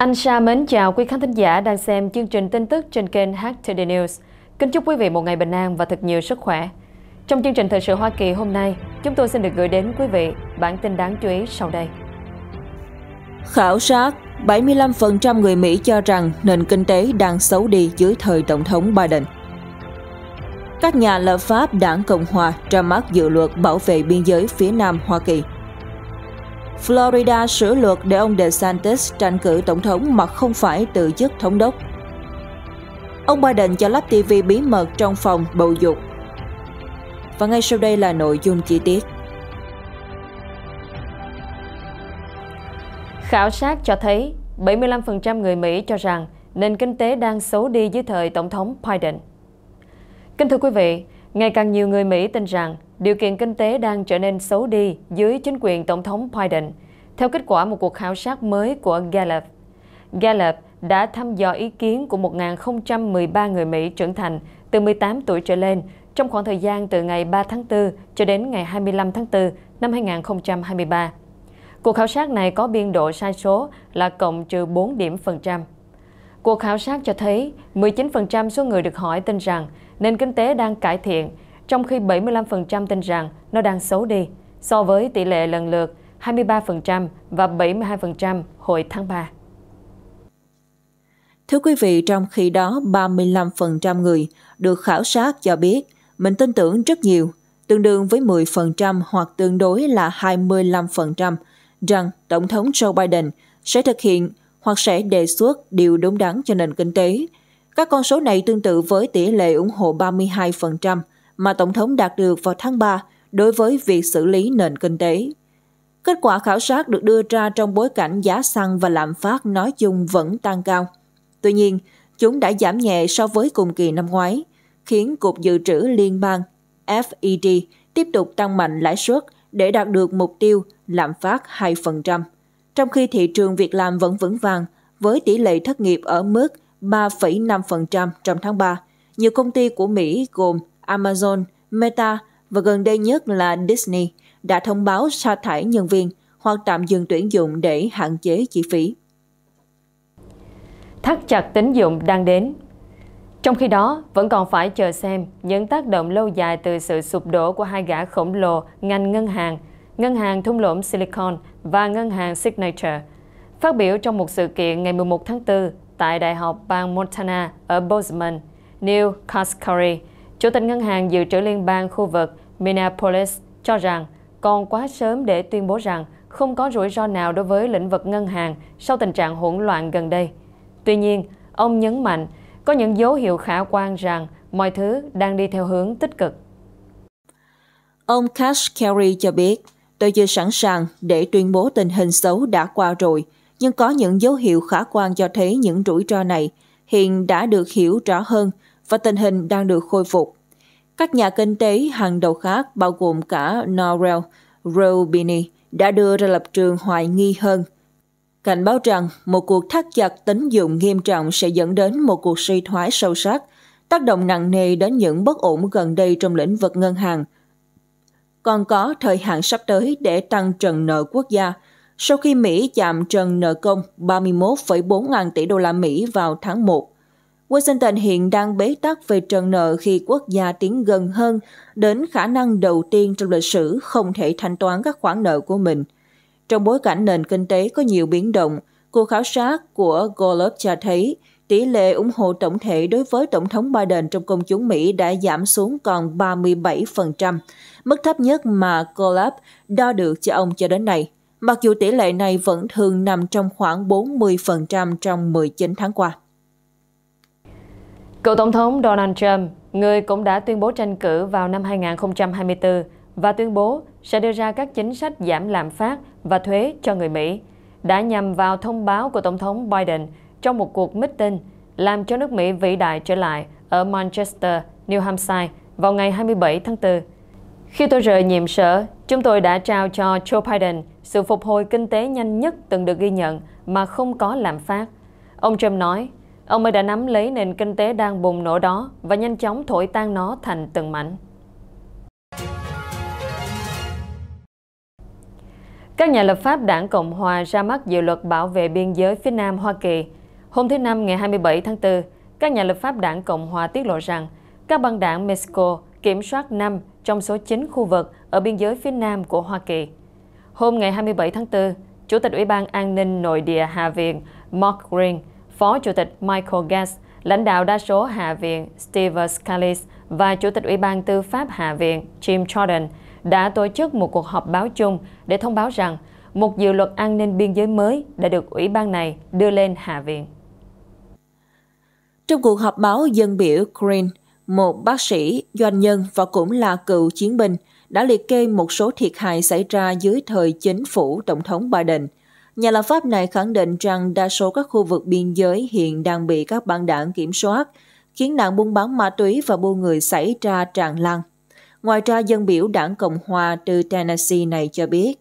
Anh Sa mến chào quý khán thính giả đang xem chương trình tin tức trên kênh HTD News. Kính chúc quý vị một ngày bình an và thật nhiều sức khỏe. Trong chương trình Thời sự Hoa Kỳ hôm nay, chúng tôi xin được gửi đến quý vị bản tin đáng chú ý sau đây. Khảo sát 75% người Mỹ cho rằng nền kinh tế đang xấu đi dưới thời Tổng thống Biden. Các nhà lập pháp đảng Cộng hòa ra mắt dự luật bảo vệ biên giới phía Nam Hoa Kỳ – Florida sửa luật để ông DeSantis tranh cử tổng thống mà không phải từ chức thống đốc. Ông Biden cho lắp TV bí mật trong phòng bầu dục. Và ngay sau đây là nội dung chi tiết. Khảo sát cho thấy 75% người Mỹ cho rằng nền kinh tế đang xấu đi dưới thời Tổng thống Biden. Kính thưa quý vị, Ngày càng nhiều người Mỹ tin rằng điều kiện kinh tế đang trở nên xấu đi dưới chính quyền Tổng thống Biden, theo kết quả một cuộc khảo sát mới của Gallup. Gallup đã thăm dò ý kiến của 1.013 người Mỹ trưởng thành từ 18 tuổi trở lên trong khoảng thời gian từ ngày 3 tháng 4 cho đến ngày 25 tháng 4 năm 2023. Cuộc khảo sát này có biên độ sai số là cộng trừ 4 điểm phần trăm. Cuộc khảo sát cho thấy 19% số người được hỏi tin rằng nền kinh tế đang cải thiện, trong khi 75% tin rằng nó đang xấu đi, so với tỷ lệ lần lượt 23% và 72% hồi tháng 3. Thưa quý vị, trong khi đó 35% người được khảo sát cho biết mình tin tưởng rất nhiều, tương đương với 10% hoặc tương đối là 25% rằng Tổng thống Joe Biden sẽ thực hiện hoặc sẽ đề xuất điều đúng đắn cho nền kinh tế các con số này tương tự với tỷ lệ ủng hộ 32% mà Tổng thống đạt được vào tháng 3 đối với việc xử lý nền kinh tế. Kết quả khảo sát được đưa ra trong bối cảnh giá xăng và lạm phát nói chung vẫn tăng cao. Tuy nhiên, chúng đã giảm nhẹ so với cùng kỳ năm ngoái, khiến Cục Dự trữ Liên bang FED tiếp tục tăng mạnh lãi suất để đạt được mục tiêu lạm phát 2%, trong khi thị trường việc làm vẫn vững vàng với tỷ lệ thất nghiệp ở mức 3,5% trong tháng 3. Nhiều công ty của Mỹ gồm Amazon, Meta và gần đây nhất là Disney đã thông báo sa thải nhân viên hoặc tạm dừng tuyển dụng để hạn chế chi phí. Thắt chặt tín dụng đang đến. Trong khi đó, vẫn còn phải chờ xem những tác động lâu dài từ sự sụp đổ của hai gã khổng lồ ngành ngân hàng, ngân hàng thung lũng Silicon và ngân hàng Signature. Phát biểu trong một sự kiện ngày 11 tháng 4 tại Đại học bang Montana ở Bozeman, Neil Kaskari, Chủ tịch Ngân hàng Dự trữ Liên bang khu vực Minneapolis, cho rằng còn quá sớm để tuyên bố rằng không có rủi ro nào đối với lĩnh vực ngân hàng sau tình trạng hỗn loạn gần đây. Tuy nhiên, ông nhấn mạnh có những dấu hiệu khả quan rằng mọi thứ đang đi theo hướng tích cực. Ông Cash Carey cho biết, tôi chưa sẵn sàng để tuyên bố tình hình xấu đã qua rồi – nhưng có những dấu hiệu khả quan cho thấy những rủi ro này hiện đã được hiểu rõ hơn và tình hình đang được khôi phục. Các nhà kinh tế hàng đầu khác bao gồm cả Norrell, Robini đã đưa ra lập trường hoài nghi hơn. Cảnh báo rằng một cuộc thắt chặt tín dụng nghiêm trọng sẽ dẫn đến một cuộc suy thoái sâu sắc, tác động nặng nề đến những bất ổn gần đây trong lĩnh vực ngân hàng. Còn có thời hạn sắp tới để tăng trần nợ quốc gia – sau khi Mỹ chạm trần nợ công 31,4 ngàn tỷ đô la Mỹ vào tháng 1. Washington hiện đang bế tắc về trần nợ khi quốc gia tiến gần hơn đến khả năng đầu tiên trong lịch sử không thể thanh toán các khoản nợ của mình. Trong bối cảnh nền kinh tế có nhiều biến động, cuộc khảo sát của Gallup cho thấy tỷ lệ ủng hộ tổng thể đối với Tổng thống Biden trong công chúng Mỹ đã giảm xuống còn 37%, mức thấp nhất mà Gallup đo được cho ông cho đến nay mặc dù tỷ lệ này vẫn thường nằm trong khoảng 40% trong 19 tháng qua. Cựu Tổng thống Donald Trump, người cũng đã tuyên bố tranh cử vào năm 2024 và tuyên bố sẽ đưa ra các chính sách giảm lạm phát và thuế cho người Mỹ, đã nhằm vào thông báo của Tổng thống Biden trong một cuộc meeting làm cho nước Mỹ vĩ đại trở lại ở Manchester, New Hampshire vào ngày 27 tháng 4. Khi tôi rời nhiệm sở, chúng tôi đã trao cho Joe Biden sự phục hồi kinh tế nhanh nhất từng được ghi nhận mà không có lạm phát. Ông Trump nói, ông ấy đã nắm lấy nền kinh tế đang bùng nổ đó và nhanh chóng thổi tan nó thành từng mảnh. Các nhà lập pháp đảng Cộng Hòa ra mắt dự luật bảo vệ biên giới phía Nam Hoa Kỳ. Hôm thứ Năm ngày 27 tháng 4, các nhà lập pháp đảng Cộng Hòa tiết lộ rằng các băng đảng Mexico kiểm soát 5 trong số 9 khu vực ở biên giới phía Nam của Hoa Kỳ. Hôm ngày 27 tháng 4, Chủ tịch Ủy ban An ninh Nội địa Hạ viện Mark Green, Phó Chủ tịch Michael Guest, lãnh đạo đa số Hạ viện Steve Scalise và Chủ tịch Ủy ban Tư pháp Hạ viện Jim Jordan đã tổ chức một cuộc họp báo chung để thông báo rằng một dự luật an ninh biên giới mới đã được Ủy ban này đưa lên Hạ viện. Trong cuộc họp báo dân biểu Green, một bác sĩ, doanh nhân và cũng là cựu chiến binh – đã liệt kê một số thiệt hại xảy ra dưới thời chính phủ Tổng thống Biden. Nhà lập pháp này khẳng định rằng đa số các khu vực biên giới hiện đang bị các băng đảng kiểm soát, khiến nạn buôn bán ma túy và buôn người xảy ra tràn lan. Ngoài ra, dân biểu đảng Cộng hòa từ Tennessee này cho biết,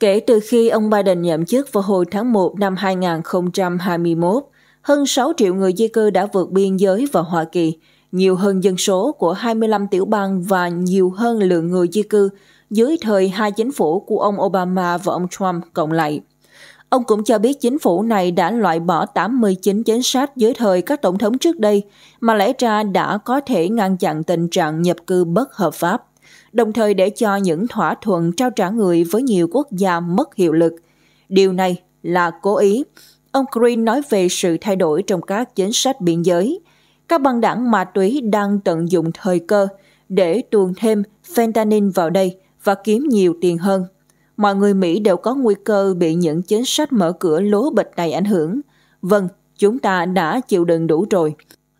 kể từ khi ông Biden nhậm chức vào hồi tháng 1 năm 2021, hơn 6 triệu người di cư đã vượt biên giới vào Hoa Kỳ, nhiều hơn dân số của 25 tiểu bang và nhiều hơn lượng người di cư dưới thời hai chính phủ của ông Obama và ông Trump cộng lại. Ông cũng cho biết chính phủ này đã loại bỏ 89 chính sách dưới thời các tổng thống trước đây mà lẽ ra đã có thể ngăn chặn tình trạng nhập cư bất hợp pháp, đồng thời để cho những thỏa thuận trao trả người với nhiều quốc gia mất hiệu lực. Điều này là cố ý. Ông Green nói về sự thay đổi trong các chính sách biên giới – các băng đảng ma túy đang tận dụng thời cơ để tuồn thêm fentanyl vào đây và kiếm nhiều tiền hơn. Mọi người Mỹ đều có nguy cơ bị những chính sách mở cửa lố bịch này ảnh hưởng. Vâng, chúng ta đã chịu đựng đủ rồi.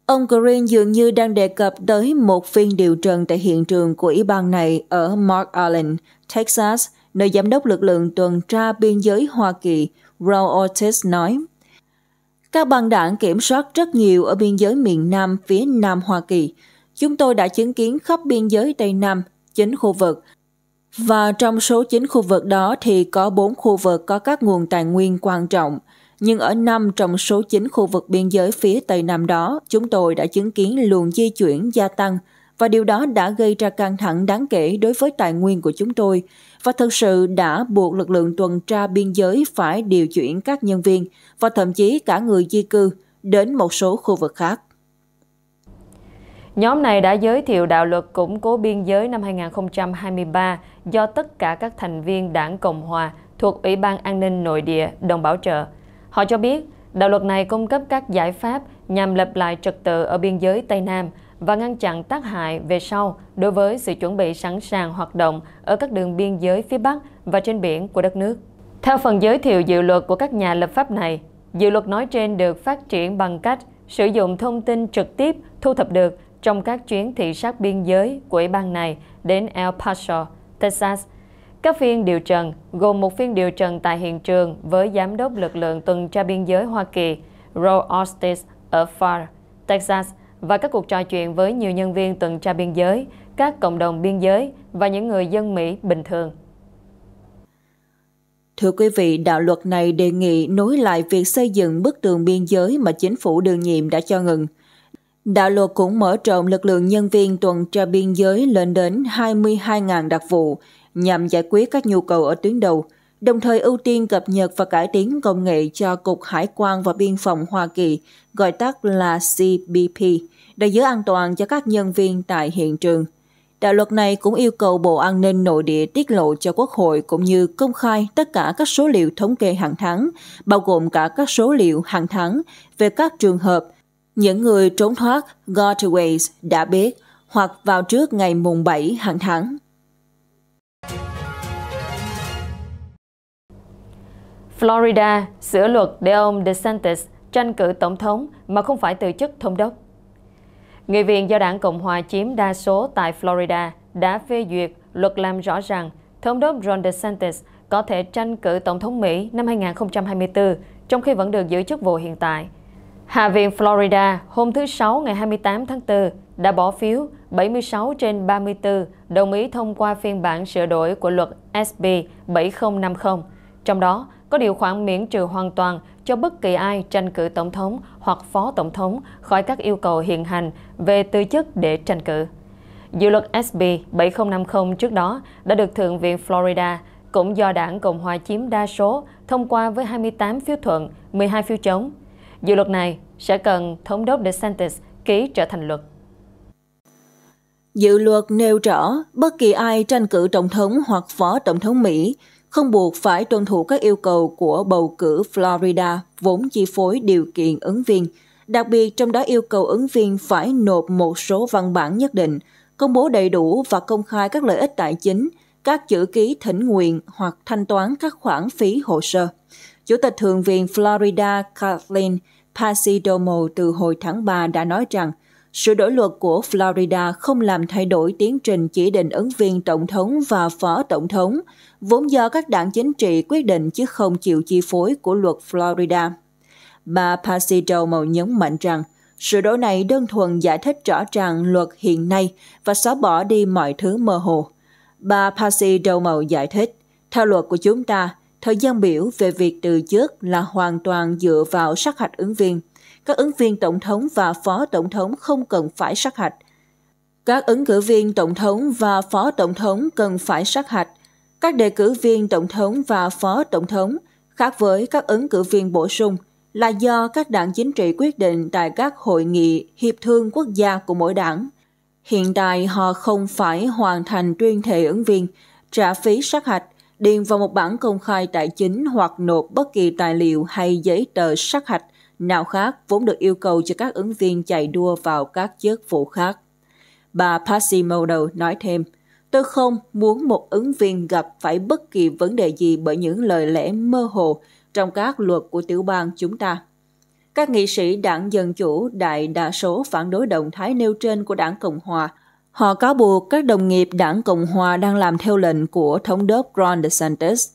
Ông Green dường như đang đề cập tới một phiên điều trần tại hiện trường của ủy ban này ở Mark Island, Texas, nơi giám đốc lực lượng tuần tra biên giới Hoa Kỳ, Raul Ortiz nói. Các băng đảng kiểm soát rất nhiều ở biên giới miền Nam phía Nam Hoa Kỳ. Chúng tôi đã chứng kiến khắp biên giới Tây Nam, chín khu vực. Và trong số 9 khu vực đó thì có 4 khu vực có các nguồn tài nguyên quan trọng. Nhưng ở 5 trong số 9 khu vực biên giới phía Tây Nam đó, chúng tôi đã chứng kiến luồng di chuyển gia tăng – và điều đó đã gây ra căng thẳng đáng kể đối với tài nguyên của chúng tôi và thực sự đã buộc lực lượng tuần tra biên giới phải điều chuyển các nhân viên và thậm chí cả người di cư đến một số khu vực khác. Nhóm này đã giới thiệu đạo luật củng cố biên giới năm 2023 do tất cả các thành viên đảng Cộng Hòa thuộc Ủy ban An ninh Nội địa đồng bảo trợ. Họ cho biết, đạo luật này cung cấp các giải pháp nhằm lập lại trật tự ở biên giới Tây Nam – và ngăn chặn tác hại về sau đối với sự chuẩn bị sẵn sàng hoạt động ở các đường biên giới phía Bắc và trên biển của đất nước. Theo phần giới thiệu dự luật của các nhà lập pháp này, dự luật nói trên được phát triển bằng cách sử dụng thông tin trực tiếp thu thập được trong các chuyến thị sát biên giới của ủy ban này đến El Paso, Texas. Các phiên điều trần gồm một phiên điều trần tại hiện trường với Giám đốc lực lượng tuần tra biên giới Hoa Kỳ, Roy Ostis ở Far, Texas – và các cuộc trò chuyện với nhiều nhân viên tuần tra biên giới, các cộng đồng biên giới và những người dân Mỹ bình thường. Thưa quý vị, đạo luật này đề nghị nối lại việc xây dựng bức tường biên giới mà chính phủ đương nhiệm đã cho ngừng. Đạo luật cũng mở rộng lực lượng nhân viên tuần tra biên giới lên đến 22.000 đặc vụ nhằm giải quyết các nhu cầu ở tuyến đầu – đồng thời ưu tiên cập nhật và cải tiến công nghệ cho Cục Hải quan và Biên phòng Hoa Kỳ, gọi tắt là CBP, để giữ an toàn cho các nhân viên tại hiện trường. Đạo luật này cũng yêu cầu Bộ An ninh Nội địa tiết lộ cho Quốc hội cũng như công khai tất cả các số liệu thống kê hàng tháng, bao gồm cả các số liệu hàng tháng về các trường hợp những người trốn thoát Gotaways đã biết hoặc vào trước ngày mùng 7 hàng tháng. Florida sửa luật để ông DeSantis tranh cử tổng thống mà không phải từ chức thống đốc. Nghị viện do đảng Cộng hòa chiếm đa số tại Florida đã phê duyệt luật làm rõ rằng thống đốc Ron DeSantis có thể tranh cử tổng thống Mỹ năm 2024 trong khi vẫn được giữ chức vụ hiện tại. Hạ viện Florida hôm thứ Sáu ngày 28 tháng 4 đã bỏ phiếu 76 trên 34 đồng ý thông qua phiên bản sửa đổi của luật SB 7050, trong đó có điều khoản miễn trừ hoàn toàn cho bất kỳ ai tranh cử tổng thống hoặc phó tổng thống khỏi các yêu cầu hiện hành về tư chức để tranh cử. Dự luật SB 7050 trước đó đã được Thượng viện Florida, cũng do đảng Cộng hòa chiếm đa số, thông qua với 28 phiếu thuận, 12 phiếu chống. Dự luật này sẽ cần Thống đốc DeSantis ký trở thành luật. Dự luật nêu rõ bất kỳ ai tranh cử tổng thống hoặc phó tổng thống Mỹ không buộc phải tuân thủ các yêu cầu của bầu cử Florida vốn chi phối điều kiện ứng viên, đặc biệt trong đó yêu cầu ứng viên phải nộp một số văn bản nhất định, công bố đầy đủ và công khai các lợi ích tài chính, các chữ ký thỉnh nguyện hoặc thanh toán các khoản phí hồ sơ. Chủ tịch Thượng viện Florida Kathleen Pasidomo từ hồi tháng 3 đã nói rằng Sửa đổi luật của Florida không làm thay đổi tiến trình chỉ định ứng viên tổng thống và phó tổng thống, vốn do các đảng chính trị quyết định chứ không chịu chi phối của luật Florida. Bà Pasito màu nhấn mạnh rằng, sửa đổi này đơn thuần giải thích rõ ràng luật hiện nay và xóa bỏ đi mọi thứ mơ hồ. Bà Pasito màu giải thích, theo luật của chúng ta, thời gian biểu về việc từ chức là hoàn toàn dựa vào sắc hạch ứng viên – các ứng viên tổng thống và phó tổng thống không cần phải sát hạch. Các ứng cử viên tổng thống và phó tổng thống cần phải sát hạch. Các đề cử viên tổng thống và phó tổng thống, khác với các ứng cử viên bổ sung, là do các đảng chính trị quyết định tại các hội nghị hiệp thương quốc gia của mỗi đảng. Hiện tại họ không phải hoàn thành tuyên thệ ứng viên, trả phí sát hạch, điền vào một bản công khai tài chính hoặc nộp bất kỳ tài liệu hay giấy tờ sát hạch nào khác vốn được yêu cầu cho các ứng viên chạy đua vào các chức vụ khác. Bà Passimodo nói thêm, tôi không muốn một ứng viên gặp phải bất kỳ vấn đề gì bởi những lời lẽ mơ hồ trong các luật của tiểu bang chúng ta. Các nghị sĩ đảng Dân Chủ đại đa số phản đối động thái nêu trên của đảng Cộng Hòa. Họ cáo buộc các đồng nghiệp đảng Cộng Hòa đang làm theo lệnh của thống đốc Ron DeSantis.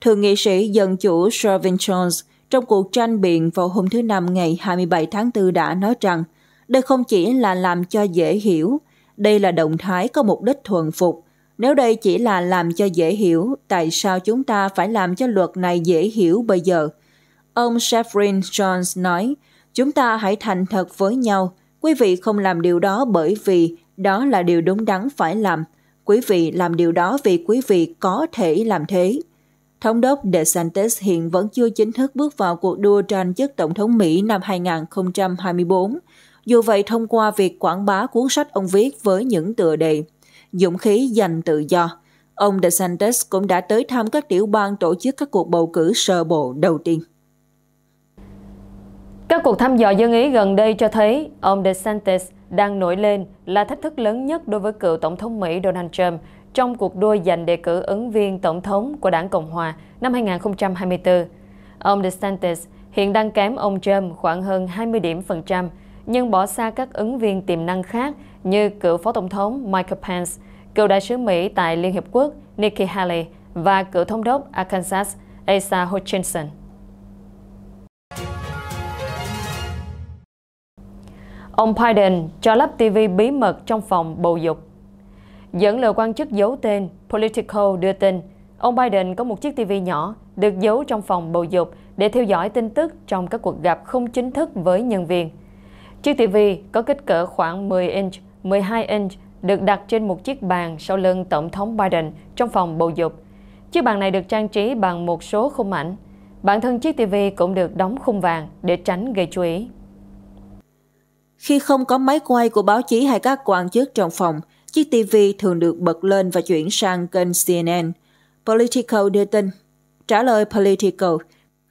Thượng nghị sĩ Dân Chủ Shervin Jones trong cuộc tranh biện vào hôm thứ Năm ngày 27 tháng 4 đã nói rằng đây không chỉ là làm cho dễ hiểu, đây là động thái có mục đích thuần phục. Nếu đây chỉ là làm cho dễ hiểu, tại sao chúng ta phải làm cho luật này dễ hiểu bây giờ? Ông Sheffrin Jones nói, chúng ta hãy thành thật với nhau. Quý vị không làm điều đó bởi vì đó là điều đúng đắn phải làm. Quý vị làm điều đó vì quý vị có thể làm thế. Thống đốc DeSantis hiện vẫn chưa chính thức bước vào cuộc đua tranh chức Tổng thống Mỹ năm 2024. Dù vậy, thông qua việc quảng bá cuốn sách ông viết với những tựa đề Dũng khí giành tự do, ông DeSantis cũng đã tới thăm các tiểu bang tổ chức các cuộc bầu cử sơ bộ đầu tiên. Các cuộc thăm dò dân Ý gần đây cho thấy ông DeSantis đang nổi lên là thách thức lớn nhất đối với cựu Tổng thống Mỹ Donald Trump trong cuộc đua giành đề cử ứng viên tổng thống của đảng Cộng hòa năm 2024. Ông DeSantis hiện đang kém ông Trump khoảng hơn 20 điểm phần trăm, nhưng bỏ xa các ứng viên tiềm năng khác như cựu Phó Tổng thống Michael Pence, cựu đại sứ Mỹ tại Liên Hiệp Quốc Nikki Haley và cựu thống đốc Arkansas Asa Hutchinson. Ông Biden cho lắp TV bí mật trong phòng bầu dục Dẫn lời quan chức giấu tên, Politico đưa tin, ông Biden có một chiếc TV nhỏ được giấu trong phòng bầu dục để theo dõi tin tức trong các cuộc gặp không chính thức với nhân viên. Chiếc TV có kích cỡ khoảng 10 inch, 12 inch được đặt trên một chiếc bàn sau lưng Tổng thống Biden trong phòng bầu dục. Chiếc bàn này được trang trí bằng một số khung ảnh. Bản thân chiếc TV cũng được đóng khung vàng để tránh gây chú ý. Khi không có máy quay của báo chí hay các quan chức trong phòng, chiếc TV thường được bật lên và chuyển sang kênh CNN. Politico đưa tin, trả lời Politico,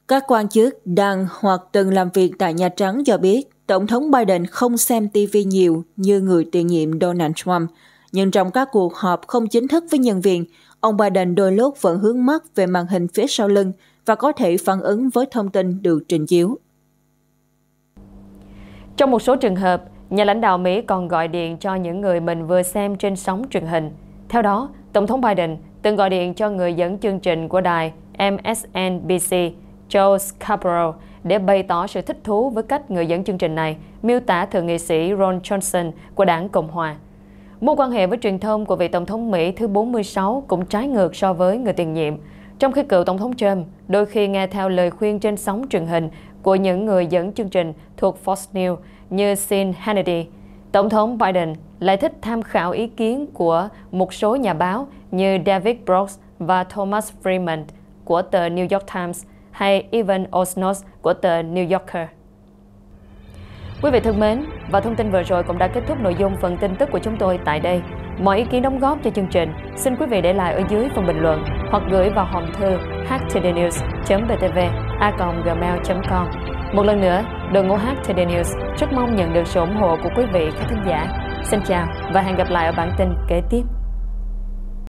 các quan chức đang hoặc từng làm việc tại Nhà Trắng cho biết Tổng thống Biden không xem TV nhiều như người tiền nhiệm Donald Trump. Nhưng trong các cuộc họp không chính thức với nhân viên, ông Biden đôi lúc vẫn hướng mắt về màn hình phía sau lưng và có thể phản ứng với thông tin được trình chiếu. Trong một số trường hợp, Nhà lãnh đạo Mỹ còn gọi điện cho những người mình vừa xem trên sóng truyền hình. Theo đó, Tổng thống Biden từng gọi điện cho người dẫn chương trình của đài MSNBC Joe Scarborough để bày tỏ sự thích thú với cách người dẫn chương trình này miêu tả thượng nghị sĩ Ron Johnson của đảng Cộng Hòa. Mối quan hệ với truyền thông của vị Tổng thống Mỹ thứ 46 cũng trái ngược so với người tiền nhiệm. Trong khi cựu Tổng thống Trump đôi khi nghe theo lời khuyên trên sóng truyền hình của những người dẫn chương trình thuộc Fox News như Sean Hannity, Tổng thống Biden lại thích tham khảo ý kiến của một số nhà báo như David Brooks và Thomas Friedman của tờ New York Times hay Evan Osnos của tờ New Yorker. Quý vị thân mến, và thông tin vừa rồi cũng đã kết thúc nội dung phần tin tức của chúng tôi tại đây. Mọi ý kiến đóng góp cho chương trình, xin quý vị để lại ở dưới phần bình luận hoặc gửi vào hòm thư htdnews.btv a gmail.com. Một lần nữa, Đội ngũ HTD News rất mong nhận được sự ủng hộ của quý vị các thính giả. Xin chào và hẹn gặp lại ở bản tin kế tiếp.